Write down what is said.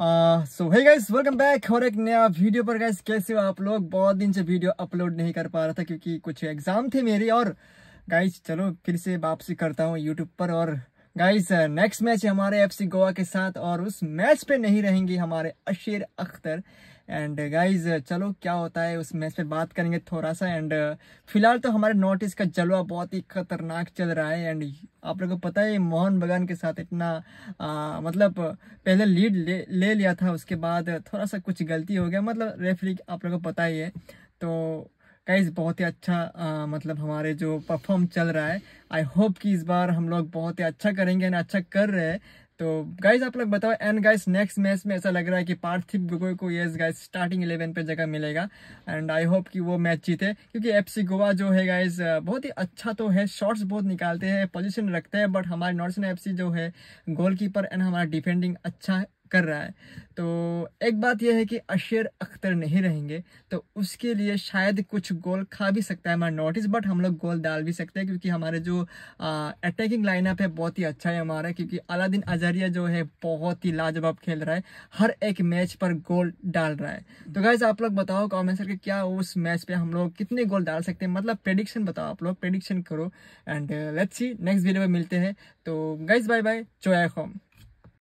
सो hey guys welcome back और एक नया वीडियो पर गाइस कैसे हो आप लोग बहुत दिन से वीडियो अपलोड नहीं कर पा रहा था क्योंकि कुछ एग्ज़ाम थे मेरी और गाइस चलो फिर से वापसी करता हूँ यूट्यूब पर और गाइस नेक्स्ट मैच हमारे एफसी गोवा के साथ और उस मैच पे नहीं रहेंगे हमारे अशीर अख्तर एंड गाइस चलो क्या होता है उस मैच पे बात करेंगे थोड़ा सा एंड uh, फिलहाल तो हमारे नॉर्थ ईस्ट का जलवा बहुत ही खतरनाक चल रहा है एंड आप लोगों को पता है मोहन बगान के साथ इतना आ, uh, मतलब पहले लीड ले, ले लिया था उसके बाद थोड़ा सा कुछ गलती हो गया मतलब रेफरी आप लोगों को पता ही है तो गाइज बहुत ही अच्छा आ, मतलब हमारे जो परफॉर्म चल रहा है आई होप कि इस बार हम लोग बहुत ही अच्छा करेंगे एंड अच्छा कर रहे हैं तो गाइज आप लोग बताओ एंड गाइज नेक्स्ट मैच में ऐसा लग रहा है कि पार्थिव गोगोई को यस गाइज स्टार्टिंग इलेवन पे जगह मिलेगा एंड आई होप कि वो मैच जीते क्योंकि एफसी गोवा जो है गाइज बहुत ही अच्छा तो है शॉट्स बहुत निकालते हैं पोजीशन रखते हैं बट हमारे नॉर्थ एफ जो है गोलकीपर एंड हमारा डिफेंडिंग अच्छा है कर रहा है तो एक बात यह है कि अशर अख्तर नहीं रहेंगे तो उसके लिए शायद कुछ गोल खा भी सकता है हमारा नॉट बट हम लोग गोल डाल भी सकते हैं क्योंकि हमारे जो अटैकिंग लाइनअप है बहुत ही अच्छा है हमारा क्योंकि अलादीन अजारिया जो है बहुत ही लाजवाब खेल रहा है हर एक मैच पर गोल डाल रहा है तो गाइज आप लोग बताओ कॉमेंट करके क्या उस मैच पर हम लोग कितने गोल डाल सकते हैं मतलब प्रेडिक्शन बताओ आप लोग प्रेडिक्शन करो and let's see next video में मिलते हैं तो गाइज बाय बाय चोया